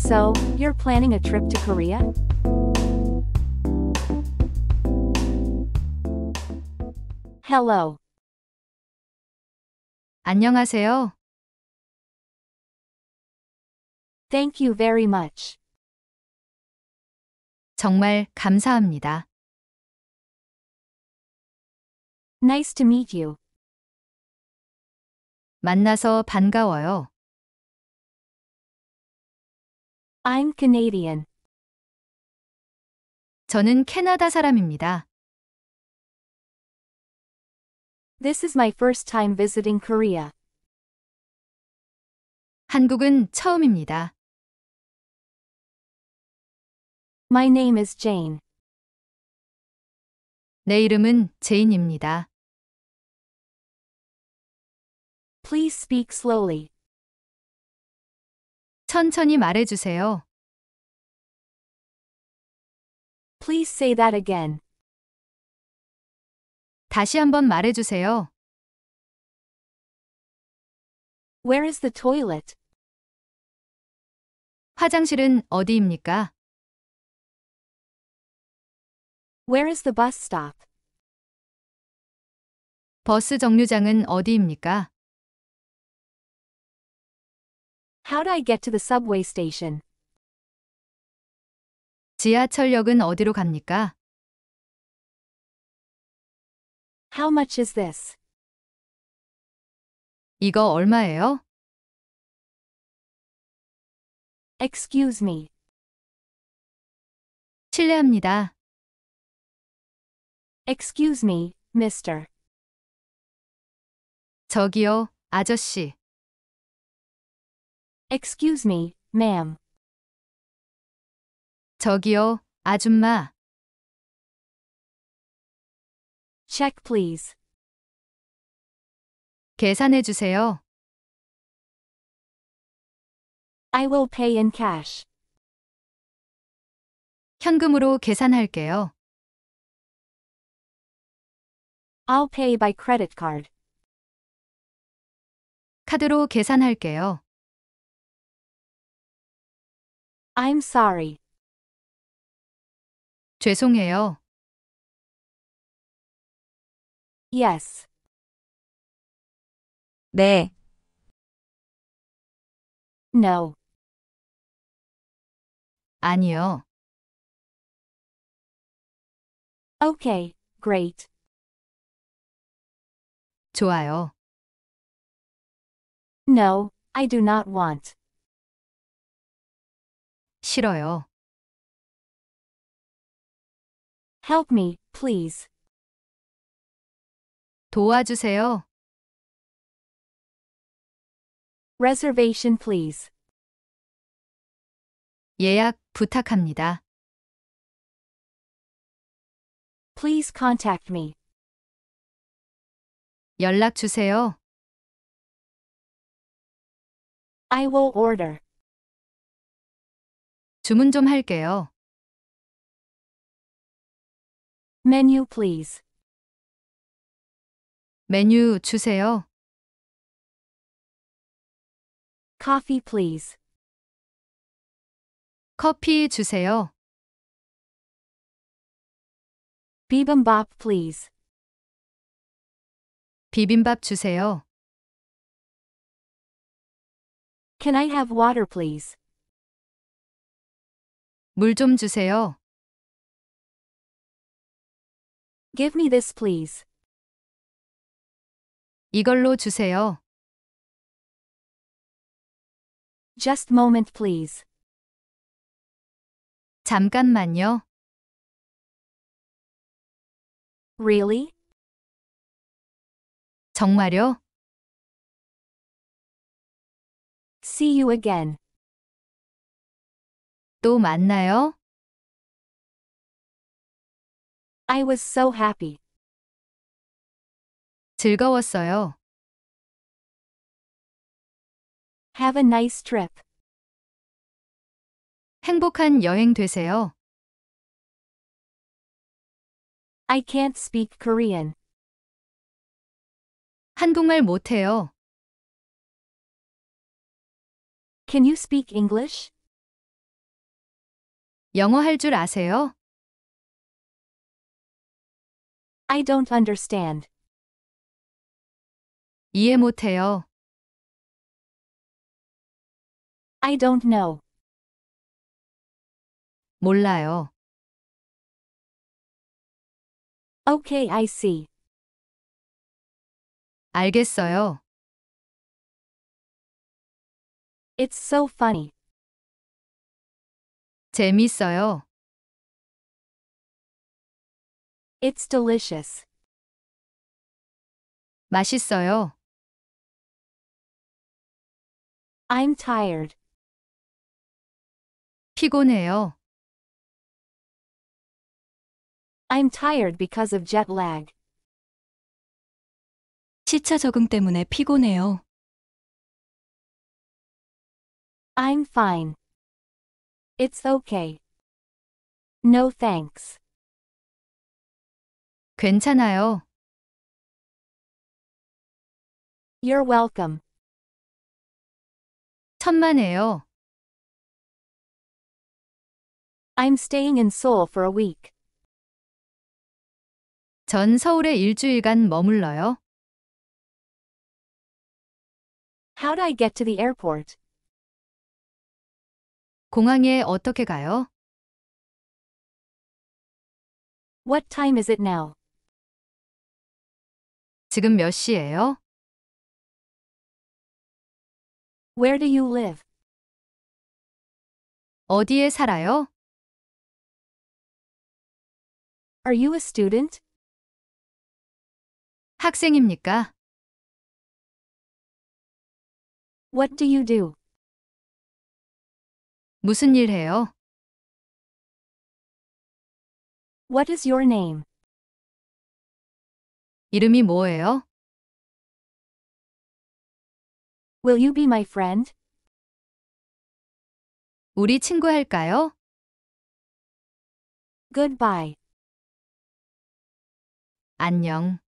So, you're planning a trip to Korea? Hello. 안녕하세요. Thank you very much. 정말 감사합니다. Nice to meet you. 만나서 반가워요. I'm Canadian. 저는 캐나다 사람입니다. This is my first time visiting Korea. 한국은 처음입니다. My name is Jane. 내 이름은 제인입니다. Please speak slowly. 천천히 말해주세요. Please say that again. 다시 한번 말해주세요. Where is the toilet? 화장실은 어디입니까? Where is the bus stop? 버스 정류장은 어디입니까? How do I get to the subway station? 지하철역은 어디로 갑니까? How much is this? 이거 얼마예요? Excuse me. 실례합니다. Excuse me, mister. 저기요, 아저씨. Excuse me, ma'am. 저기요, 아줌마. Check please. 계산해 주세요. I will pay in cash. 현금으로 계산할게요. I'll pay by credit card. 카드로 계산할게요. I'm sorry. 죄송해요. Yes. 네. No. 아니요. Okay, great. 좋아요. No, I do not want. 싫어요. Help me, please. 도와주세요. Reservation, please. 예약 부탁합니다. Please contact me. 연락 주세요. I will order. 주문 좀 할게요. Menu, please. 메뉴 주세요. Coffee, please. 커피 주세요. Bibimbap, please. 비빔밥 주세요. Can I have water, please? 물좀 주세요. Give me this, please. 이걸로 주세요. Just moment, please. 잠깐만요. Really? 정말요? See you again. 또 만나요. I was so happy. 즐거웠어요. Have a nice trip. 행복한 여행 되세요. I can't speak Korean. 한국말 못해요. Can you speak English? 영어 할 아세요? I don't understand. 이해 못해요. I don't know. 몰라요. Okay, I see. 알겠어요. It's so funny. 재밌어요. It's delicious. 맛있어요. I'm tired. 피곤해요. I'm tired because of jet lag. 시차 적응 때문에 피곤해요. I'm fine. It's okay. No thanks. 괜찮아요. You're welcome. 천만에요. I'm staying in Seoul for a week. 전 서울에 일주일간 머물러요. How do I get to the airport? 공항에 어떻게 가요? What time is it now? 지금 몇 시예요? Where do you live? 어디에 살아요? Are you a student? 학생입니까? What do you do? 무슨 일 해요? What is your name? 이름이 뭐예요? Will you be my friend? 우리 친구 할까요? Goodbye. 안녕.